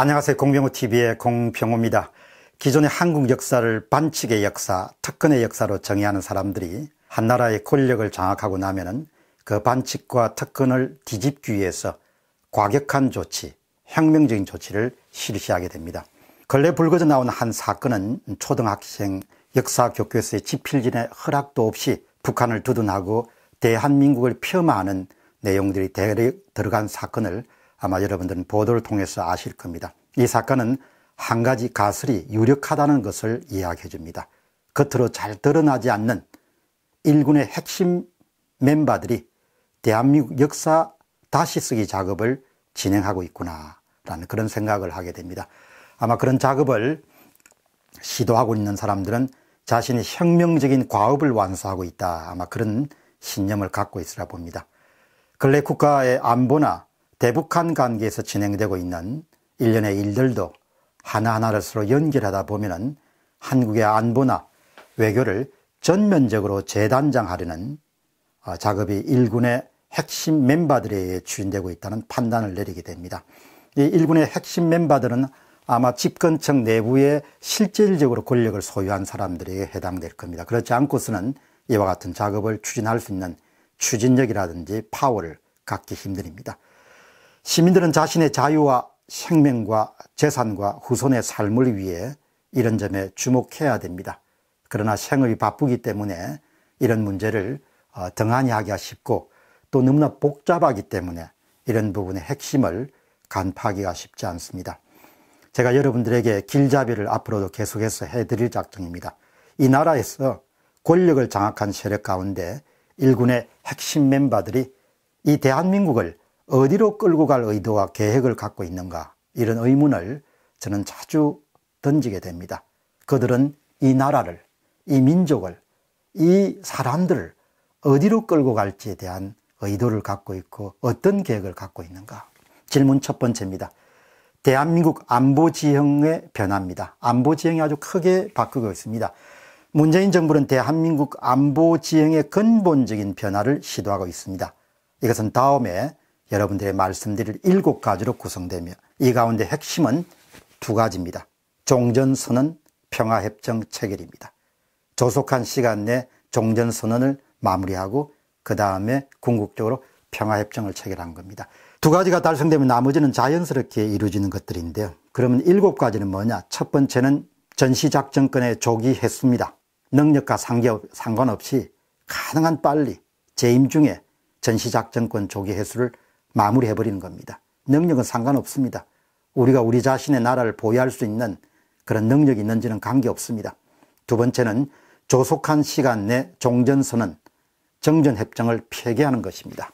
안녕하세요. 공병호TV의 공병호입니다. 기존의 한국 역사를 반칙의 역사, 특근의 역사로 정의하는 사람들이 한 나라의 권력을 장악하고 나면은 그 반칙과 특근을 뒤집기 위해서 과격한 조치, 혁명적인 조치를 실시하게 됩니다. 근래 불거져 나온 한 사건은 초등학생 역사 교과서의 지필진의 허락도 없이 북한을 두둔하고 대한민국을 폄하하는 내용들이 대략 들어간 사건을 아마 여러분들은 보도를 통해서 아실 겁니다. 이 사건은 한 가지 가설이 유력하다는 것을 이야기해 줍니다. 겉으로 잘 드러나지 않는 일군의 핵심 멤버들이 대한민국 역사 다시 쓰기 작업을 진행하고 있구나라는 그런 생각을 하게 됩니다. 아마 그런 작업을 시도하고 있는 사람들은 자신이 혁명적인 과업을 완수하고 있다. 아마 그런 신념을 갖고 있으라 봅니다. 근래 국가의 안보나 대북한 관계에서 진행되고 있는 일련의 일들도 하나하나를 서로 연결하다 보면은 한국의 안보나 외교를 전면적으로 재단장하려는 어, 작업이 일군의 핵심 멤버들에 의해 추진되고 있다는 판단을 내리게 됩니다. 이 일군의 핵심 멤버들은 아마 집권층 내부에 실질적으로 권력을 소유한 사람들에게 해당될 겁니다. 그렇지 않고서는 이와 같은 작업을 추진할 수 있는 추진력이라든지 파워를 갖기 힘듭니다. 시민들은 자신의 자유와 생명과 재산과 후손의 삶을 위해 이런 점에 주목해야 됩니다. 그러나 생업이 바쁘기 때문에 이런 문제를 어, 등한히 하기가 쉽고 또 너무나 복잡하기 때문에 이런 부분의 핵심을 간파하기가 쉽지 않습니다. 제가 여러분들에게 길잡이를 앞으로도 계속해서 해드릴 작정입니다. 이 나라에서 권력을 장악한 세력 가운데 일군의 핵심 멤버들이 이 대한민국을 어디로 끌고 갈 의도와 계획을 갖고 있는가 이런 의문을 저는 자주 던지게 됩니다. 그들은 이 나라를, 이 민족을, 이 사람들을 어디로 끌고 갈지에 대한 의도를 갖고 있고 어떤 계획을 갖고 있는가. 질문 첫 번째입니다. 대한민국 안보 지형의 변화입니다. 안보 지형이 아주 크게 바뀌고 있습니다. 문재인 정부는 대한민국 안보 지형의 근본적인 변화를 시도하고 있습니다. 이것은 다음에 여러분들의 말씀들을 일곱 가지로 구성되며 이 가운데 핵심은 두 가지입니다. 종전선언 평화협정 체결입니다. 조속한 시간 내 종전선언을 마무리하고 그 다음에 궁극적으로 평화협정을 체결한 겁니다. 두 가지가 달성되면 나머지는 자연스럽게 이루어지는 것들인데요. 그러면 일곱 가지는 뭐냐? 첫 번째는 전시작전권의 조기 했습니다. 능력과 상관없이 가능한 빨리 재임 중에 전시작전권 조기 해수를 마무리해버리는 겁니다. 능력은 상관없습니다. 우리가 우리 자신의 나라를 보유할 수 있는 그런 능력이 있는지는 관계없습니다. 두 번째는 조속한 시간 내 종전선언, 정전협정을 폐기하는 것입니다.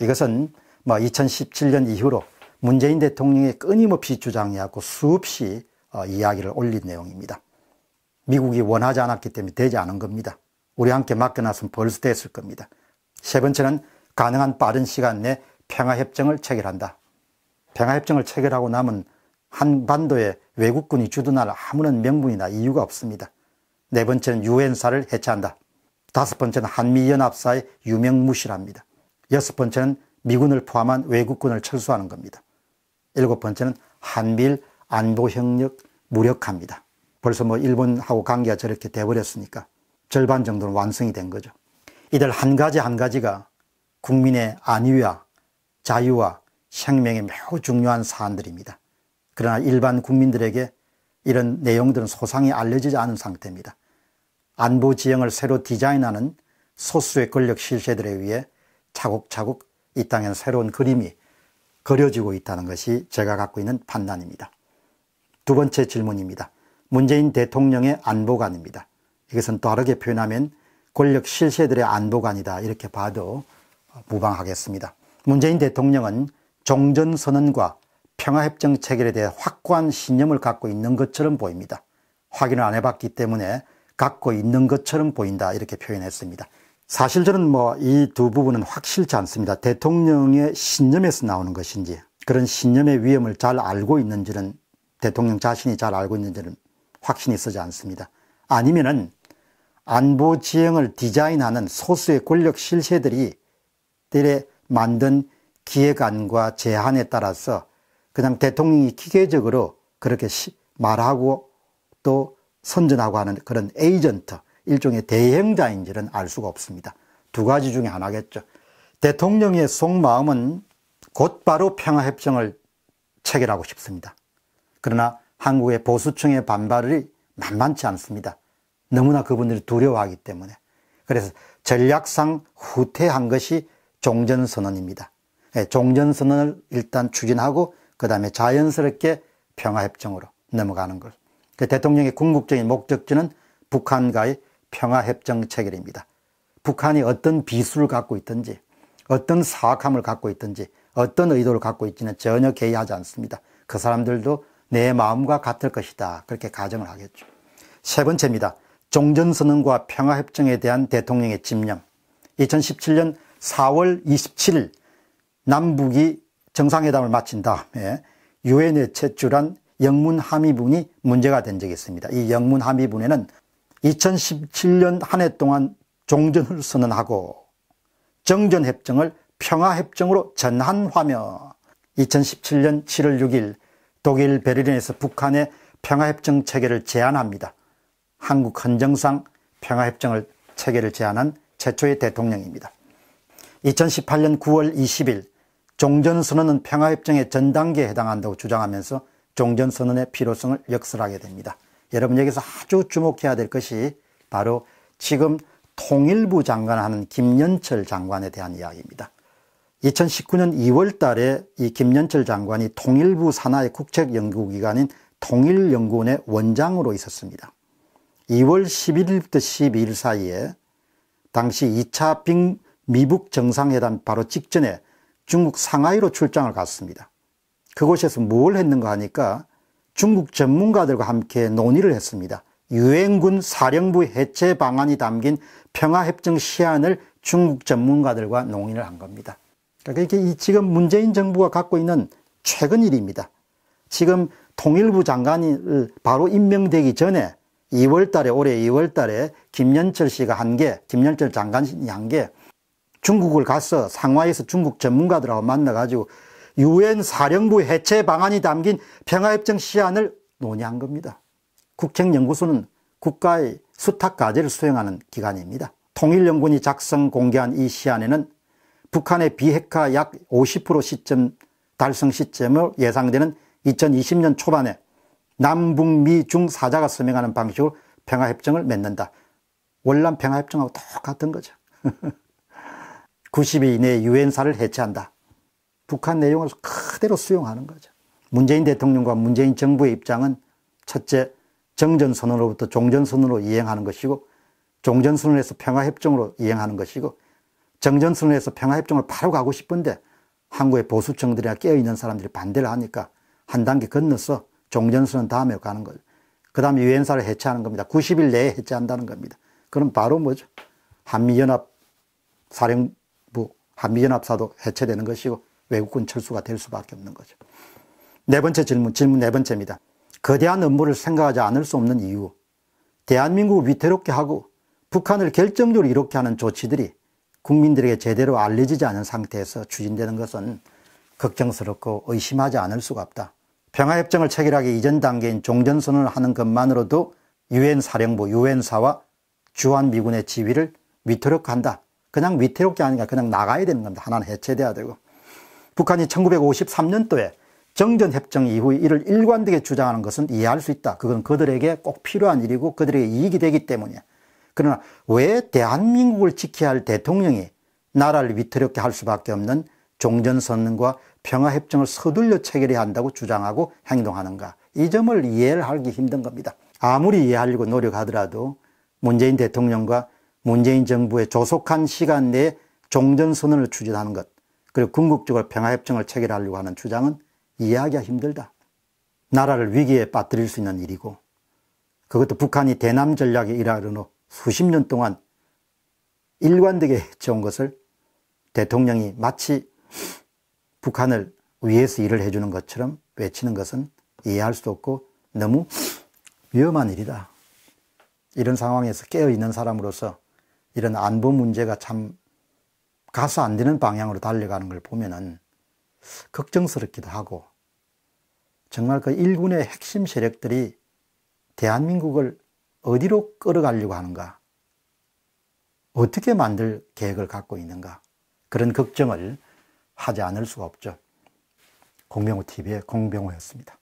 이것은 뭐 2017년 이후로 문재인 대통령이 끊임없이 주장해왔고 수없이 어, 이야기를 올린 내용입니다. 미국이 원하지 않았기 때문에 되지 않은 겁니다. 우리 함께 맡겨놨으면 벌써 됐을 겁니다. 세 번째는 가능한 빠른 시간 내 평화협정을 체결한다. 평화협정을 체결하고 남은 한반도에 외국군이 주둔할 아무런 명분이나 이유가 없습니다. 네 번째는 유엔사를 해체한다. 다섯 번째는 한미연합사의 유명무실합니다. 여섯 번째는 미군을 포함한 외국군을 철수하는 겁니다. 일곱 번째는 한미일 안보협력 무력합니다 벌써 뭐 일본하고 관계가 저렇게 돼버렸으니까 절반 정도는 완성이 된 거죠. 이들 한 가지 한 가지가 국민의 안위와 자유와 생명이 매우 중요한 사안들입니다. 그러나 일반 국민들에게 이런 내용들은 소상히 알려지지 않은 상태입니다. 안보 지형을 새로 디자인하는 소수의 권력 실세들에 의해 차곡차곡 이 땅엔 새로운 그림이 그려지고 있다는 것이 제가 갖고 있는 판단입니다. 두 번째 질문입니다. 문재인 대통령의 안보관입니다. 이것은 다르게 표현하면 권력 실세들의 안보관이다 이렇게 봐도 무방하겠습니다. 문재인 대통령은 종전선언과 평화협정 체결에 대해 확고한 신념을 갖고 있는 것처럼 보입니다. 확인을 안 해봤기 때문에 갖고 있는 것처럼 보인다 이렇게 표현했습니다. 사실 저는 뭐 이 두 부분은 확실치 않습니다. 대통령의 신념에서 나오는 것인지 그런 신념의 위험을 잘 알고 있는지는 대통령 자신이 잘 알고 있는지는 확신이 서지 않습니다. 아니면은 안보 지형을 디자인하는 소수의 권력 실세들이 때에 만든 기획안과 제안에 따라서 그냥 대통령이 기계적으로 그렇게 말하고 또 선전하고 하는 그런 에이전트, 일종의 대행자인지는 알 수가 없습니다. 두 가지 중에 하나겠죠. 대통령의 속마음은 곧바로 평화협정을 체결하고 싶습니다. 그러나 한국의 보수층의 반발이 만만치 않습니다. 너무나 그분들이 두려워하기 때문에. 그래서 전략상 후퇴한 것이 종전선언입니다. 예, 종전선언을 일단 추진하고 그 다음에 자연스럽게 평화협정으로 넘어가는 것. 그 대통령의 궁극적인 목적지는 북한과의 평화협정 체결입니다. 북한이 어떤 비수를 갖고 있든지 어떤 사악함을 갖고 있든지 어떤 의도를 갖고 있지는 전혀 개의하지 않습니다. 그 사람들도 내 마음과 같을 것이다. 그렇게 가정을 하겠죠. 세 번째입니다. 종전선언과 평화협정에 대한 대통령의 집념. 2017년 4월 27일 남북이 정상회담을 마친 다음에 유엔에 제출한 영문 함의문이 문제가 된 적이 있습니다. 이 영문 함의문에는 2017년 한 해 동안 종전을 선언하고 정전협정을 평화협정으로 전환하며 2017년 7월 6일 독일 베를린에서 북한의 평화협정 체결을 제안합니다. 한국 헌정상 평화협정을 체결을 제안한 최초의 대통령입니다. 2018년 9월 20일 종전선언은 평화협정의 전 단계에 해당한다고 주장하면서 종전선언의 필요성을 역설하게 됩니다. 여러분 여기서 아주 주목해야 될 것이 바로 지금 통일부 장관하는 김연철 장관에 대한 이야기입니다. 2019년 2월 달에 이 김연철 장관이 통일부 산하의 국책연구기관인 통일연구원의 원장으로 있었습니다. 2월 11일부터 12일 사이에 당시 2차 빙, 미북 정상회담 바로 직전에 중국 상하이로 출장을 갔습니다. 그곳에서 뭘 했는가 하니까 중국 전문가들과 함께 논의를 했습니다. 유엔군 사령부 해체 방안이 담긴 평화협정 시안을 중국 전문가들과 논의를 한 겁니다. 그러니까 이게 지금 문재인 정부가 갖고 있는 최근 일입니다. 지금 통일부 장관이 바로 임명되기 전에 2월 달에, 올해 2월 달에 김연철 씨가 한 게, 김연철 장관이 한 게, 중국을 가서 상하이에서 중국 전문가들하고 만나가지고 유엔 사령부 해체 방안이 담긴 평화협정 시안을 논의한 겁니다. 국책연구소는 국가의 수탁과제를 수행하는 기관입니다. 통일연구원이 작성 공개한 이 시안에는 북한의 비핵화 약 50% 시점 달성 시점을 예상되는 2020년 초반에 남북미 중 사자가 서명하는 방식으로 평화협정을 맺는다. 월남 평화협정하고 똑같은 거죠. 90일 이내에 유엔사를 해체한다. 북한 내용을 그대로 수용하는 거죠. 문재인 대통령과 문재인 정부의 입장은 첫째, 정전선언으로부터 종전선언으로 이행하는 것이고 종전선언에서 평화협정으로 이행하는 것이고 정전선언에서 평화협정을 바로 가고 싶은데 한국의 보수층들이나 깨어있는 사람들이 반대를 하니까 한 단계 건너서 종전선언 다음에 가는 거죠. 그 다음에 유엔사를 해체하는 겁니다. 90일 내에 해체한다는 겁니다. 그럼 바로 뭐죠? 한미연합 사령 한미연합사도 해체되는 것이고 외국군 철수가 될 수밖에 없는 거죠. 네 번째 질문, 질문 네 번째입니다. 거대한 업무를 생각하지 않을 수 없는 이유. 대한민국을 위태롭게 하고 북한을 결정적으로 이롭게 하는 조치들이 국민들에게 제대로 알려지지 않은 상태에서 추진되는 것은 걱정스럽고 의심하지 않을 수가 없다. 평화협정을 체결하기 이전 단계인 종전선언을 하는 것만으로도 유엔 사령부 유엔사와 주한미군의 지위를 위태롭게 한다. 그냥 위태롭게 하니까 그냥 나가야 되는 겁니다. 하나는 해체돼야 되고. 북한이 1953년도에 정전협정 이후 에 이를 일관되게 주장하는 것은 이해할 수 있다. 그건 그들에게 꼭 필요한 일이고 그들에게 이익이 되기 때문이야. 그러나 왜 대한민국을 지켜야 할 대통령이 나라를 위태롭게 할 수밖에 없는 종전선언과 평화협정을 서둘러 체결해야 한다고 주장하고 행동하는가. 이 점을 이해를 하기 힘든 겁니다. 아무리 이해하려고 노력하더라도 문재인 대통령과 문재인 정부의 조속한 시간 내에 종전선언을 추진하는 것 그리고 궁극적으로 평화협정을 체결하려고 하는 주장은 이해하기가 힘들다. 나라를 위기에 빠뜨릴 수 있는 일이고 그것도 북한이 대남 전략에 일하는 려후 수십 년 동안 일관되게 해온 것을 대통령이 마치 북한을 위해서 일을 해주는 것처럼 외치는 것은 이해할 수도 없고 너무 위험한 일이다. 이런 상황에서 깨어있는 사람으로서 이런 안보 문제가 참 가서 안 되는 방향으로 달려가는 걸 보면은 걱정스럽기도 하고 정말 그 일군의 핵심 세력들이 대한민국을 어디로 끌어가려고 하는가 어떻게 만들 계획을 갖고 있는가 그런 걱정을 하지 않을 수가 없죠. 공병호 TV의 공병호였습니다.